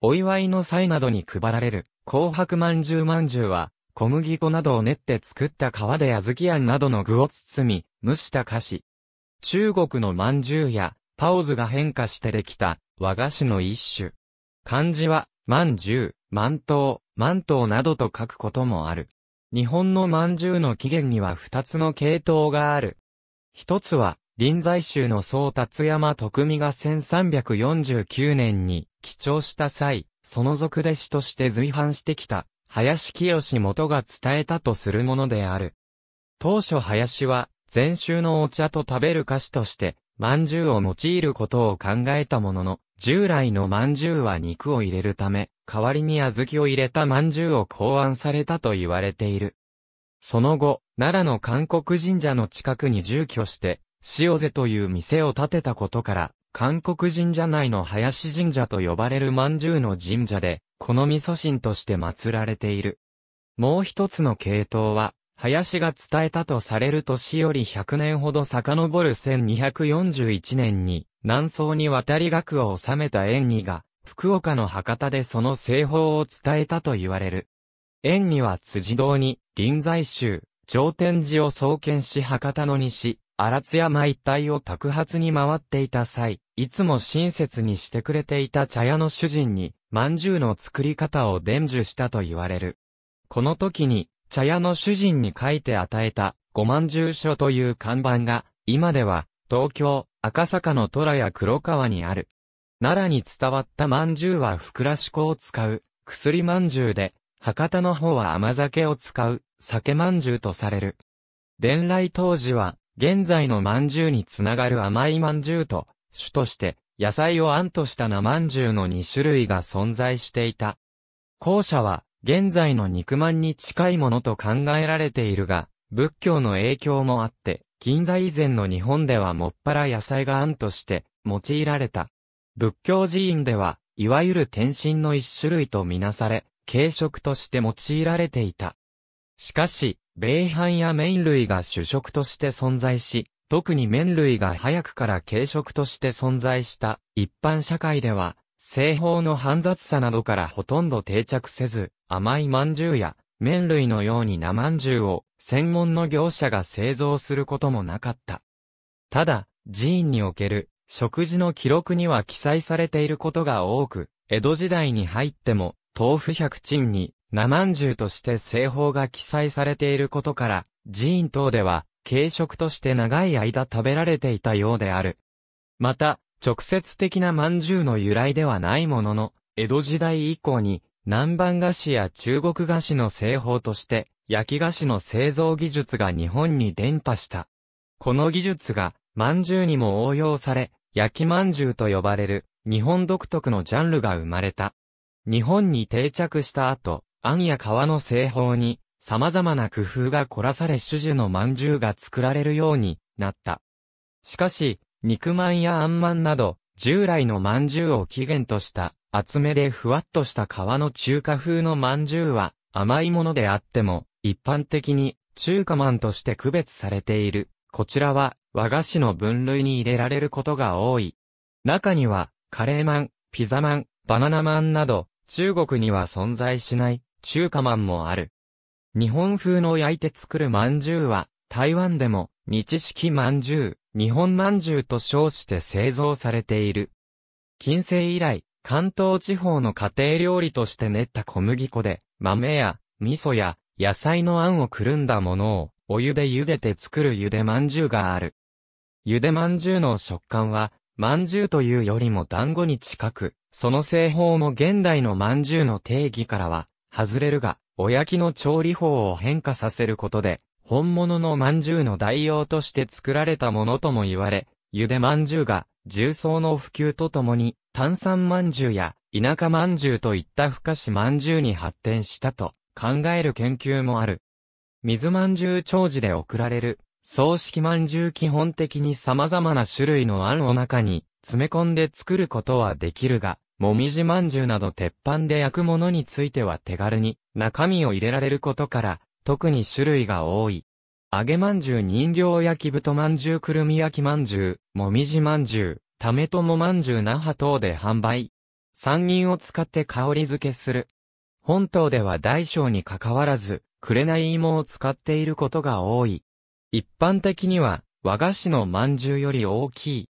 お祝いの際などに配られる、紅白饅頭饅頭は、小麦粉などを練って作った皮で小豆あんなどの具を包み、蒸した菓子。中国の饅頭や、パオズが変化してできた、和菓子の一種。漢字は、饅頭、饅頭、饅頭などと書くこともある。日本の饅頭の起源には二つの系統がある。一つは、臨済宗の宗達山徳美が1349年に帰朝した際、その族弟子として随伴してきた、林清元が伝えたとするものである。当初林は、禅宗のお茶と食べる菓子として、饅頭を用いることを考えたものの、従来の饅頭は肉を入れるため、代わりに小豆を入れた饅頭を考案されたと言われている。その後、奈良の韓国神社の近くに住居して、塩瀬という店を建てたことから、韓国神社内の林神社と呼ばれる饅頭の神社で、この味噌神として祀られている。もう一つの系統は、林が伝えたとされる年より100年ほど遡る1241年に、南宋に渡り学を収めた縁起が、福岡の博多でその製法を伝えたと言われる。縁起は辻堂に、臨済宗、上天寺を創建し博多の西、荒津山一帯を宅発に回っていた際、いつも親切にしてくれていた茶屋の主人に、饅頭の作り方を伝授したと言われる。この時に、茶屋の主人に書いて与えた、五万十書という看板が、今では、東京、赤坂の虎や黒川にある。奈良に伝わった饅頭はふくらし粉を使う、薬饅頭で、博多の方は甘酒を使う、酒饅頭とされる。伝来当時は、現在の饅頭につながる甘い饅頭と、種として、野菜をあんとした生饅頭の2種類が存在していた。後者は、現在の肉まんに近いものと考えられているが、仏教の影響もあって、近在以前の日本ではもっぱら野菜があんとして用いられた。仏教寺院では、いわゆる天津の一種類とみなされ、軽食として用いられていた。しかし、米飯や麺類が主食として存在し、特に麺類が早くから軽食として存在した一般社会では、製法の煩雑さなどからほとんど定着せず、甘い饅頭や麺類のように生饅頭を専門の業者が製造することもなかった。ただ、寺院における食事の記録には記載されていることが多く、江戸時代に入っても、豆腐百珍に生饅頭として製法が記載されていることから、寺院等では、軽食として長い間食べられていたようである。また、直接的な饅頭の由来ではないものの、江戸時代以降に、南蛮菓子や中国菓子の製法として、焼き菓子の製造技術が日本に伝播した。この技術が、饅頭にも応用され、焼き饅頭と呼ばれる、日本独特のジャンルが生まれた。日本に定着した後、餡や皮の製法に、様々な工夫が凝らされ主樹の饅頭が作られるようになった。しかし、肉まんやあんまんなど、従来の饅頭を起源とした、厚めでふわっとした皮の中華風の饅頭は、甘いものであっても、一般的に、中華まんとして区別されている。こちらは、和菓子の分類に入れられることが多い。中には、カレーまん、ピザまん、バナナまんなど、中国には存在しない、中華まんもある。日本風の焼いて作るまんじゅうは、台湾でも、日式まんじゅう、日本まんじゅうと称して製造されている。近世以来、関東地方の家庭料理として練った小麦粉で、豆や、味噌や、野菜のあんをくるんだものを、お湯で茹でて作る茹でまんじゅうがある。茹でまんじゅうの食感は、まんじゅうというよりも団子に近く、その製法も現代のまんじゅうの定義からは外れるが、おやきの調理法を変化させることで、本物の饅頭の代用として作られたものとも言われ、ゆで饅頭が、重曹の普及とともに、炭酸饅頭や、田舎饅頭といった不可視饅頭に発展したと、考える研究もある。水饅頭長寿で送られる、葬式饅頭基本的に様々な種類の餡を中に、詰め込んで作ることはできるが、もみじまんじゅうなど鉄板で焼くものについては手軽に中身を入れられることから、特に種類が多い。揚げまんじゅう人形焼き太まんじゅうくるみ焼きまんじゅう、もみじまんじゅう、ためともまんじゅう那覇等で販売。三人を使って香り付けする。本島では大小に関わらず、紅芋を使っていることが多い。一般的には、和菓子のまんじゅうより大きい、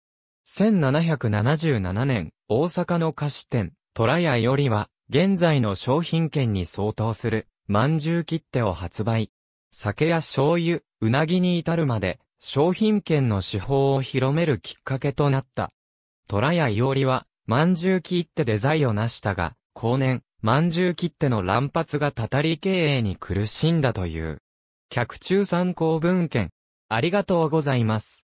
1777年、大阪の菓子店、虎屋よりは、現在の商品券に相当する、まんじゅう切手を発売。酒や醤油、うなぎに至るまで、商品券の手法を広めるきっかけとなった。虎屋よりは、まんじゅう切手で財を成したが、後年、まんじゅう切手の乱発がたたり経営に苦しんだという。客中参考文献、ありがとうございます。